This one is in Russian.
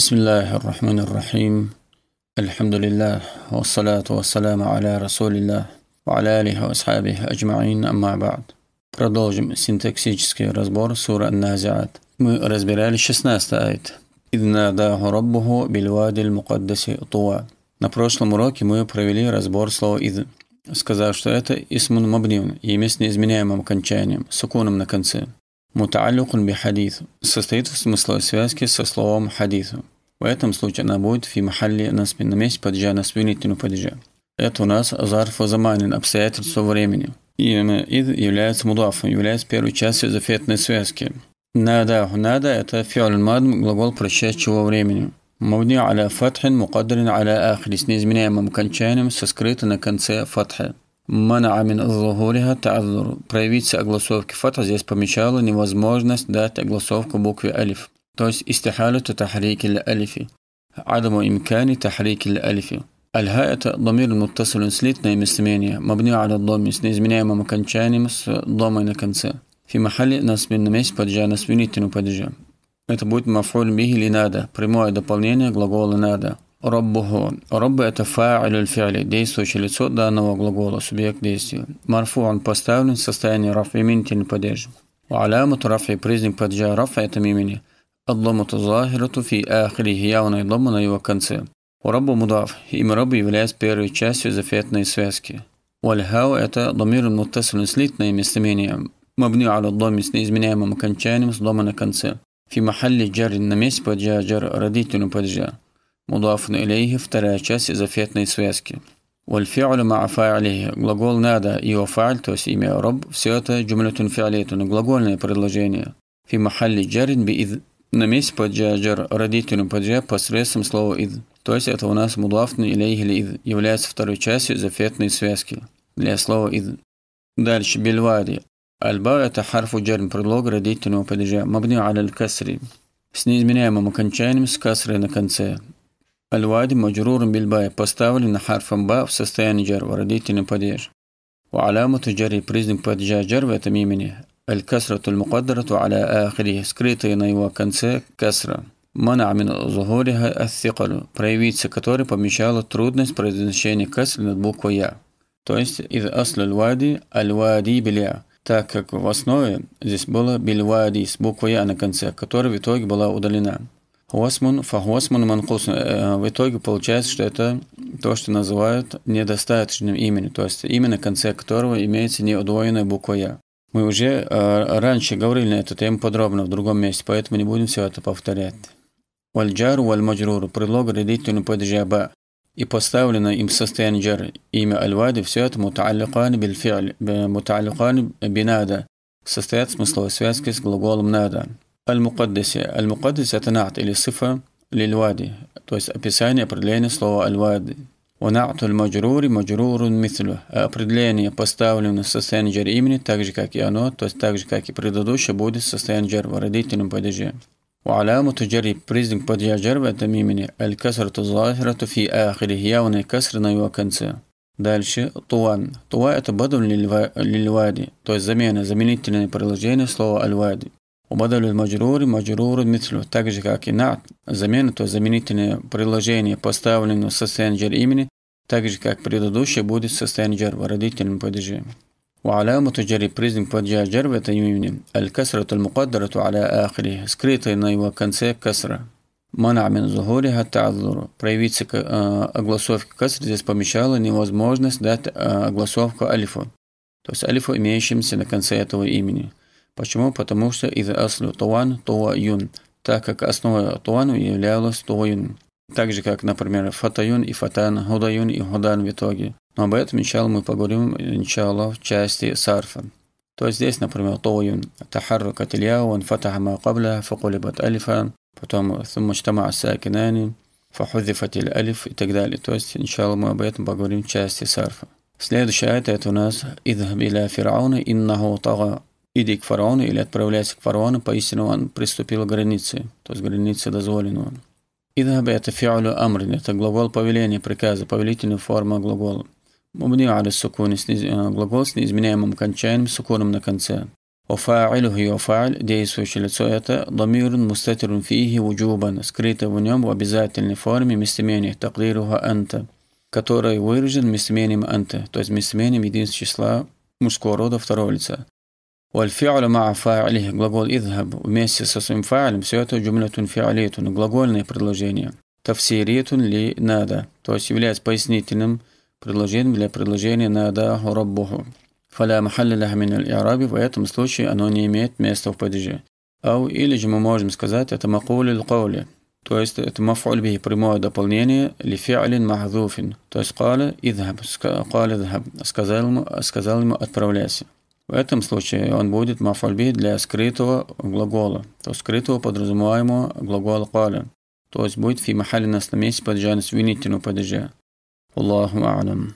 بسم الله الرحمن الرحيم الحمد لله والصلاة والسلام على رسول الله وعلى آله وأصحابه أجمعين أما بعد Продолжим синтаксический разбор суры النازعات Мы разбирали 16 аят. «Иднадаху ربه бильвади المقدس طوى На прошлом уроке мы провели разбор слова «ид», сказав, что это اسم مبني и с неизменяемым окончанием, сукуном на конце. Мутаалюкун би состоит в смысловой связке со словом хадису. В этом случае она будет фи махалли насби на месте падежа на спинительном падеже. Это у нас зарфу заманин, обстоятельства времени. И ид является мудафом, является первой частью зафетной связки. Нада надо это фиоль мадм, глагол прошедшего времени. Мавни аля фатхин, мукадрин аля Ахли с неизменяемым кончанием, со скрыто на конце фатха. Мана амин зухуриха та'аззур. Проявиться огласовки фата здесь помечала невозможность дать огласовку букве алиф. То есть истихалю татахрики алифи. عدم إمكان تحريك الألف الها это ضمير متصل слитное местоимение مبني على الضم с неизменяемым окончанием с ضمой на конце في махали, نصب на месте падежа на сменительном падеже это будет мафуль бихи надо прямое дополнение глагола надо Роббуху. Робб – это фа'илюль фи'ли, действующее лицо данного глагола, субъект действия. Марфу он поставлен в состоянии раф именительный падеж. Алямут рафи, признак падежа рафа – это мимини. Адламуту захирату фи ахрихи, явная дома на его конце. У Роббу мудав. Имя Робба является первой частью зафетной связки. Уальхау – это домир муттасилен слитное местоимение. Мабни алю доме с неизменяемым окончанием с дома на конце. Фи махалли джарин на месте падежа джар родителю падежа. Мудаф илейхи – вторая часть изофетной связки. Вальфиалю ма фа'алихи – глагол надо, и фа'аль, то есть имя роб, все это джумлютун фиалейтун, глагольное предложение. Фи махалли джарин би из на месте паджа джар, родителю паджа посредством слова из То есть это у нас мудаф илейхи ли ид, является второй частью изофетной связки для слова из Дальше бельвари. Альба – это харфу джарин, предлог родительного падежа, мабни аль касри, с неизменяемым окончанием с касрой на конце. Аль-Вади маджрур бильбай поставлен харфом ба в состоянии джар родительный падеж. وعلامة جري признак падежа جر в этом имени الكسرة المقدرة على آخره скрытая на его конце касра منع من ظهورها الثقل проявиться которой помешала трудность произношения касры над буквой «я». То есть из асла аль-вади аль биля, так как в основе здесь было бильвади с буквой «я» на конце, которая в итоге была удалена. Хосмун, фахосмун, манкус. Э, в итоге получается, что это то, что называют недостаточным именем, то есть имя, на конце которого имеется неудвоенная буква «я». Мы уже э, раньше говорили на эту тему подробно в другом месте, поэтому не будем все это повторять. Вальджару вальмаджрур – предлог родительный падежа «ба». И поставлено им состояние джар, имя аль все это мутаалликан биль мутаалликан бинада, состоят смысловой связки с глаголом «надо». المقدسة المقدسة نعت إلى صفة للوادي توس أبيساني أبردليني صلوة الوادي ونعت المجرور مجرور مثله أبردليني поставлю من состояние جر так же как и оно то есть так же как جر в родительном وعلامة جري بريزنك بديا جر بتميمني الكسرة الظاهرة في آخره يون كسر نيو كنسة дальше طوان طوان بدل للوادي توس есть замена заменительное приложение الوادي Убадалю маджрури, маджрури мицлю. Так же, как и на замену, то заменительное предложение поставлено со сенджер имени, также как предыдущее, будет со сенджер в родительном падеже. وعلامة جري بريزم падежа جر в этом имени الكسرة المقدرة على آخره скрытая на его конце касра منع من ظهورها التعذر проявиться к э, огласовке каср здесь помещала невозможность дать э, огласовку алифу то есть алифу имеющимся на конце этого имени Почему? Потому что из аслю туан туа юн, так как основа туану являлась туаюн. Так же, как, например, фатаюн и фатан, худаюн и худан в итоге. Но об этом, иншалла, мы поговорим, иншалла, в части сарфа. То есть здесь, например, туаюн, тахаррука тильяу, он фатаха ма кабля, факулибат алифа, потом сумма чтама сакинани, фахузифат алиф и так далее. То есть, иншалла, мы об этом поговорим в части сарфа. Следующая аята это у нас «Идхаб иля фирауна, иннаху тага» иди к фараону или отправляйся к фараону, поистину он приступил к границе, то есть границе дозволенного. Идхаб – это фиалю амрин, это глагол повеления, приказа, повелительная форма глагола. Мубни аля сукуни, э, глагол с неизменяемым кончанием, сукуном на конце. Офа'илюхи офа'иль, действующее лицо – это дамирун мустатирун фихи вуджубан, скрыто в нем в обязательной форме местоимения таклируха анта, который выражен местоимением анта, то есть местоимением единственного числа мужского рода второго лица. Вальфиалю ма глагол «идхаб» вместе со своим фа'лем, все это джумлятун фи'алитун, глагольное предложение. Тафсиритун ли нада, то есть является пояснительным предложением для предложения нада раббуху. Фаля махалля мин аль-ираби, в этом случае оно не имеет места в падеже. Ау, или же мы можем сказать, это макули лкаули, то есть это мафуль би, прямое дополнение ли фи'алин махдуфин, то есть каля идхаб, каля идхаб, сказал ему, сказал ему отправляйся. В этом случае он будет мафальби для скрытого глагола, то скрытого подразумеваемого глагола каля, то есть будет фи махали на месте падежа на свинительном падеже. Аллаху алям.